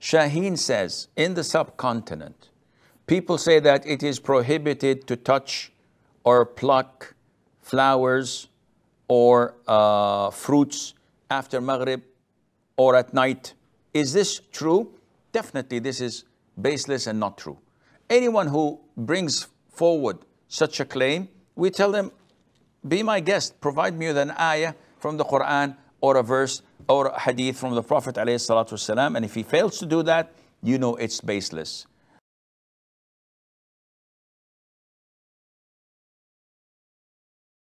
Shaheen says in the subcontinent, people say that it is prohibited to touch or pluck flowers or uh, fruits after Maghrib or at night. Is this true? Definitely, this is baseless and not true. Anyone who brings forward such a claim, we tell them, be my guest, provide me with an ayah from the Quran or a verse or hadith from the Prophet ﷺ, and if he fails to do that, you know it's baseless.